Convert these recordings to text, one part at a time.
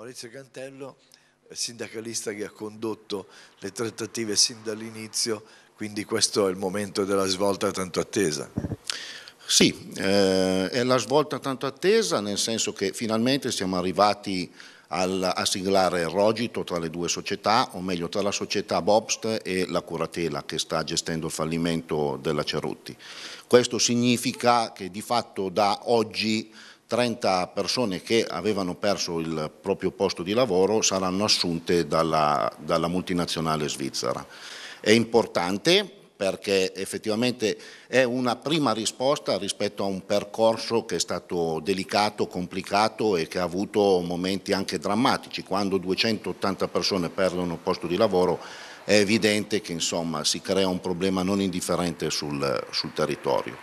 Maurizio Cantello, eh, sindacalista che ha condotto le trattative sin dall'inizio, quindi questo è il momento della svolta tanto attesa. Sì, eh, è la svolta tanto attesa nel senso che finalmente siamo arrivati al, a siglare il rogito tra le due società, o meglio tra la società Bobst e la Curatela che sta gestendo il fallimento della Cerutti. Questo significa che di fatto da oggi 30 persone che avevano perso il proprio posto di lavoro saranno assunte dalla, dalla multinazionale svizzera. È importante perché effettivamente è una prima risposta rispetto a un percorso che è stato delicato, complicato e che ha avuto momenti anche drammatici. Quando 280 persone perdono il posto di lavoro è evidente che insomma, si crea un problema non indifferente sul, sul territorio.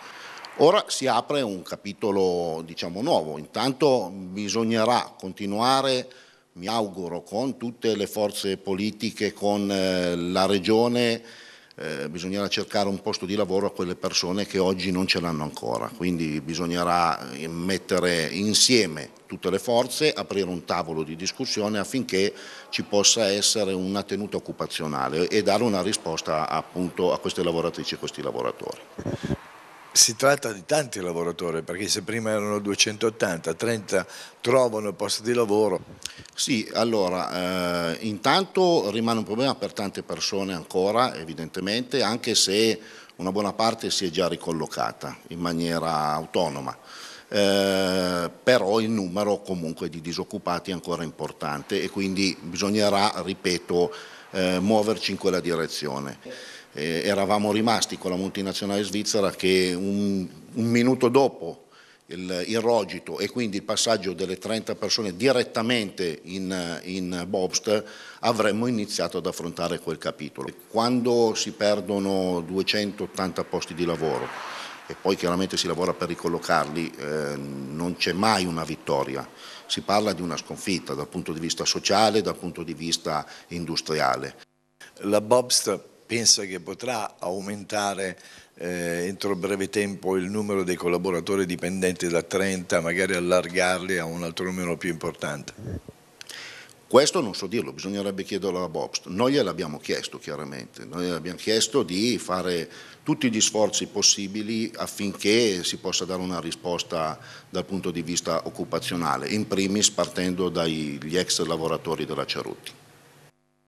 Ora si apre un capitolo diciamo, nuovo, intanto bisognerà continuare, mi auguro, con tutte le forze politiche, con eh, la regione, eh, bisognerà cercare un posto di lavoro a quelle persone che oggi non ce l'hanno ancora, quindi bisognerà eh, mettere insieme tutte le forze, aprire un tavolo di discussione affinché ci possa essere una tenuta occupazionale e dare una risposta appunto a queste lavoratrici e questi lavoratori si tratta di tanti lavoratori, perché se prima erano 280, 30 trovano posti di lavoro. Sì, allora, eh, intanto rimane un problema per tante persone ancora, evidentemente, anche se una buona parte si è già ricollocata in maniera autonoma. Eh, però il numero comunque di disoccupati è ancora importante e quindi bisognerà, ripeto, eh, muoverci in quella direzione eh, eravamo rimasti con la multinazionale svizzera che un, un minuto dopo il, il, rogito e quindi il passaggio delle 30 persone direttamente in, in Bobst, avremmo iniziato ad affrontare quel capitolo. Quando si perdono 280 posti di lavoro e poi chiaramente si lavora per ricollocarli, eh, non c'è mai una vittoria. Si parla di una sconfitta dal punto di vista sociale, dal punto di vista industriale. La Bobst pensa che potrà aumentare eh, entro breve tempo il numero dei collaboratori dipendenti da 30, magari allargarli a un altro numero più importante? Questo non so dirlo, bisognerebbe chiederlo alla Bobst. Noi gliel'abbiamo chiesto chiaramente, noi abbiamo chiesto di fare tutti gli sforzi possibili affinché si possa dare una risposta dal punto di vista occupazionale, in primis partendo dagli ex lavoratori della Cerutti.